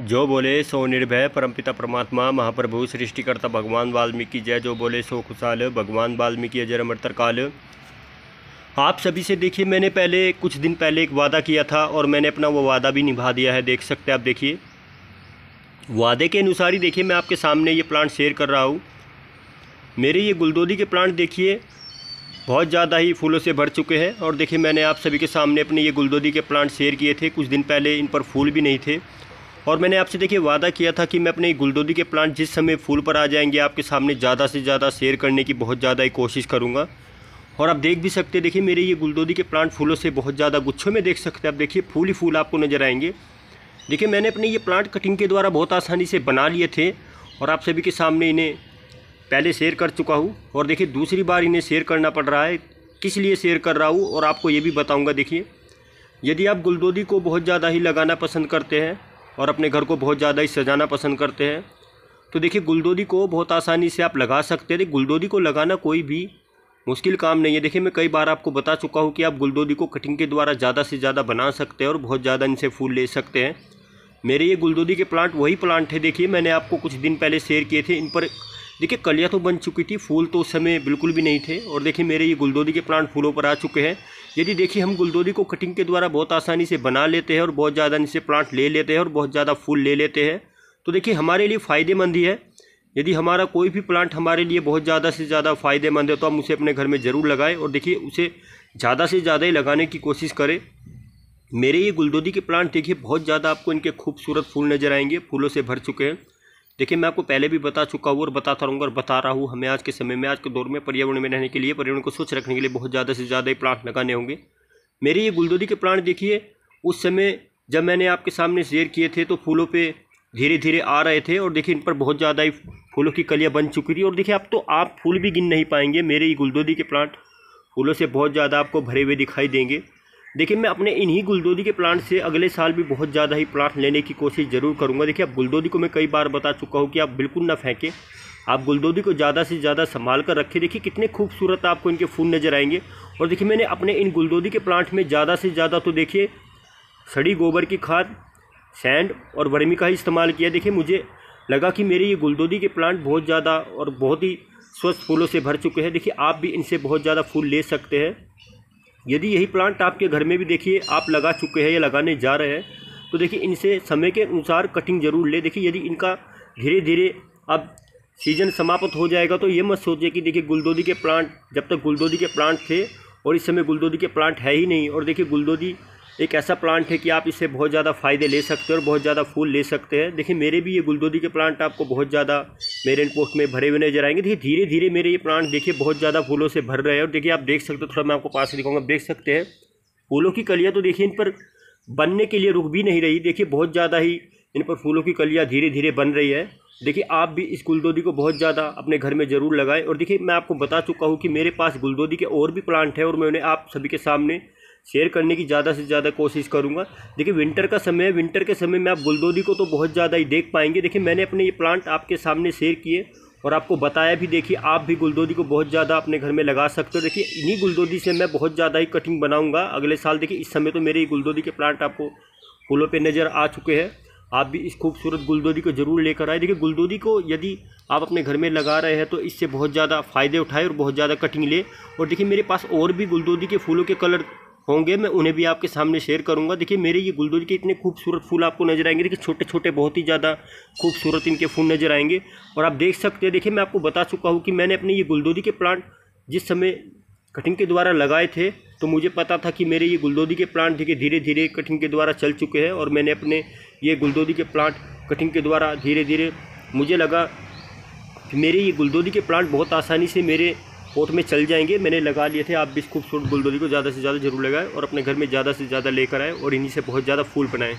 जो बोले सो निर्भय परमपिता परमात्मा महाप्रभु सृष्टिकर्ता भगवान वाल्मीकि जय जो बोले सो खुशहाल भगवान वाल्मीकि अजर अमृतर काल आप सभी से देखिए मैंने पहले कुछ दिन पहले एक वादा किया था और मैंने अपना वो वादा भी निभा दिया है देख सकते हैं आप देखिए वादे के अनुसार ही देखिए मैं आपके सामने ये प्लांट शेयर कर रहा हूँ मेरे ये गुलदोदी के प्लांट देखिए बहुत ज़्यादा ही फूलों से भर चुके हैं और देखिए मैंने आप सभी के सामने अपने ये गुलदोदी के प्लांट शेयर किए थे कुछ दिन पहले इन पर फूल भी नहीं थे और मैंने आपसे देखिए वादा किया था कि मैं अपने गुलदोदी के प्लांट जिस समय फूल पर आ जाएंगे आपके सामने ज़्यादा से ज़्यादा शेयर करने की बहुत ज़्यादा ही कोशिश करूँगा और आप देख भी सकते हैं देखिए मेरे ये गुलदोदी के प्लांट फूलों से बहुत ज़्यादा गुच्छों में देख सकते हैं आप देखिए फूल ही फूल आपको नज़र आएंगे देखिए मैंने अपने ये प्लांट कटिंग के द्वारा बहुत आसानी से बना लिए थे और आप सभी के सामने इन्हें पहले शेयर कर चुका हूँ और देखिए दूसरी बार इन्हें शेयर करना पड़ रहा है किस लिए शेयर कर रहा हूँ और आपको ये भी बताऊँगा देखिए यदि आप गुलदोदी को बहुत ज़्यादा ही लगाना पसंद करते हैं और अपने घर को बहुत ज़्यादा ही सजाना पसंद करते हैं तो देखिए गुलदोदी को बहुत आसानी से आप लगा सकते हैं गुलदोदी को लगाना कोई भी मुश्किल काम नहीं है देखिए मैं कई बार आपको बता चुका हूँ कि आप गुलदोदी को कटिंग के द्वारा ज़्यादा से ज़्यादा बना सकते हैं और बहुत ज़्यादा इनसे फूल ले सकते हैं मेरे ये गुलदोदी के प्लांट वही प्लांट है देखिए मैंने आपको कुछ दिन पहले शेयर किए थे इन पर देखिए कलियाँ तो बन चुकी थी फूल तो उस समय बिल्कुल भी नहीं थे और देखिए मेरे ये गुलदोदी के प्लांट फूलों पर आ चुके हैं यदि देखिए हम गुलदोदी को कटिंग के द्वारा बहुत आसानी से बना लेते हैं और बहुत ज़्यादा इनसे प्लांट ले लेते हैं और बहुत ज़्यादा फूल ले लेते हैं तो देखिए हमारे लिए फ़ायदेमंद ही है यदि हमारा कोई भी प्लांट हमारे लिए बहुत ज़्यादा से ज़्यादा फ़ायदेमंद है तो हम उसे अपने घर में ज़रूर लगाएं और देखिए उसे ज़्यादा से ज़्यादा ही लगाने की कोशिश करें मेरे ये गुलदोदी के प्लांट देखिए बहुत ज़्यादा आपको इनके खूबसूरत फूल नज़र आएंगे फूलों से भर चुके हैं देखिए मैं आपको पहले भी बता चुका हूँ और बताता रहूँगा और बता रहा हूँ हमें आज के समय में आज के दौर में पर्यावरण में रहने के लिए पर्यावरण को स्वच्छ रखने के लिए बहुत ज़्यादा से ज़्यादा प्लांट लगाने होंगे मेरे ये गुलदोदी के प्लांट देखिए उस समय जब मैंने आपके सामने शेयर किए थे तो फूलों पर धीरे धीरे आ रहे थे और देखिए इन पर बहुत ज़्यादा ही फूलों की कलियाँ बन चुकी थी और देखिए अब तो आप फूल भी गिन नहीं पाएंगे मेरे ये गुलदोदी के प्लांट फूलों से बहुत ज़्यादा आपको भरे हुए दिखाई देंगे देखिए मैं अपने इन्हीं गुलदोदी के प्लांट से अगले साल भी बहुत ज़्यादा ही प्लांट लेने की कोशिश ज़रूर करूँगा देखिए आप गुलदोदी को मैं कई बार बता चुका हूँ कि आप बिल्कुल ना फेंकें आप गुलदोदी को ज़्यादा से ज़्यादा संभाल कर रखें देखिए कितने खूबसूरत आपको इनके फूल नज़र आएंगे और देखिए मैंने अपने इन गुलदोदी के प्लांट में ज़्यादा से ज़्यादा तो देखिए सड़ी गोबर की खाद सैंड और वर्मी का ही इस्तेमाल किया देखिए मुझे लगा कि मेरे ये गुलदोदी के प्लांट बहुत ज़्यादा और बहुत ही स्वस्थ फूलों से भर चुके हैं देखिए आप भी इनसे बहुत ज़्यादा फूल ले सकते हैं यदि यही प्लांट आपके घर में भी देखिए आप लगा चुके हैं या लगाने जा रहे हैं तो देखिए इनसे समय के अनुसार कटिंग जरूर ले देखिए यदि इनका धीरे धीरे अब सीजन समाप्त हो जाएगा तो ये मत सोचिए कि देखिए गुलदोदी के प्लांट जब तक गुलदोदी के प्लांट थे और इस समय गुलदोदी के प्लांट है ही नहीं और देखिए गुलदोदी एक ऐसा प्लांट है कि आप इससे बहुत ज़्यादा फ़ायदे ले सकते हैं और बहुत ज़्यादा फूल ले सकते हैं देखिए मेरे भी ये गुलदोदी के प्लांट आपको बहुत ज़्यादा मेरे इन पोस्ट में भरे हुए नजर आएंगे देखिए धीरे धीरे मेरे ये प्लांट देखिए बहुत ज़्यादा फूलों से भर रहे हैं और देखिए आप देख सकते हो थोड़ा मैं आपको पास से दिखाऊंगा देख सकते हैं फूलों की कलियाँ तो देखिए इन पर बनने के लिए रुक भी नहीं रही देखिए बहुत ज़्यादा ही इन पर फूलों की कलियाँ धीरे धीरे बन रही है देखिए आप भी इस गुलदोदी को बहुत ज़्यादा अपने घर में ज़रूर लगाएं और देखिए मैं आपको बता चुका हूँ कि मेरे पास गुलदोदी के और भी प्लांट हैं और मैं उन्हें आप सभी के सामने शेयर करने की ज़्यादा से ज़्यादा कोशिश करूँगा देखिए विंटर का समय है विंटर के समय में आप गुलदोदी को तो बहुत ज़्यादा ही देख पाएंगे देखिए मैंने अपने ये प्लांट आपके सामने शेयर किए और आपको बताया भी देखिए आप भी गुलदोदी को बहुत ज़्यादा अपने घर में लगा सकते हो देखिए इन्हीं गुलदोदी से मैं बहुत ज़्यादा ही कटिंग बनाऊँगा अगले साल देखिए इस समय तो मेरे ये गुलदोदी के प्लांट आपको फूलों पर नज़र आ चुके हैं आप भी इस खूबसूरत गुलदोदी को ज़रूर लेकर आए देखिए गुलदोदी को यदि आप अपने घर में लगा रहे हैं तो इससे बहुत ज़्यादा फ़ायदे उठाए और बहुत ज़्यादा कटिंग ले और देखिए मेरे पास और भी गुलदोदी के फूलों के कलर होंगे मैं उन्हें भी आपके सामने शेयर करूंगा देखिए मेरे ये गुलदोज के इतने खूबसूरत फूल आपको नजर आएंगे देखिए छोटे छोटे बहुत ही ज़्यादा खूबसूरत इनके फूल नजर आएंगे और आप देख सकते हैं देखिए मैं आपको बता चुका हूँ कि मैंने अपने ये गुलदोदी के प्लांट जिस समय कटिंग के द्वारा लगाए थे तो मुझे पता था कि मेरे ये गुलदोदी के प्लांट देखिए धीरे धीरे कटिंग के द्वारा चल चुके हैं और मैंने अपने ये गुलदोदी के प्लांट कटिंग के द्वारा धीरे धीरे मुझे लगा मेरे ये गुलदोदी के प्लांट बहुत आसानी से मेरे वो तो में चल जाएंगे मैंने लगा लिए थे आप भी इस खूबसूरत गुलदोरी को ज़्यादा से ज़्यादा जरूर लगाएं और अपने घर में ज़्यादा से ज़्यादा लेकर आएँ और इन्हीं से बहुत ज़्यादा फूल बनाएँ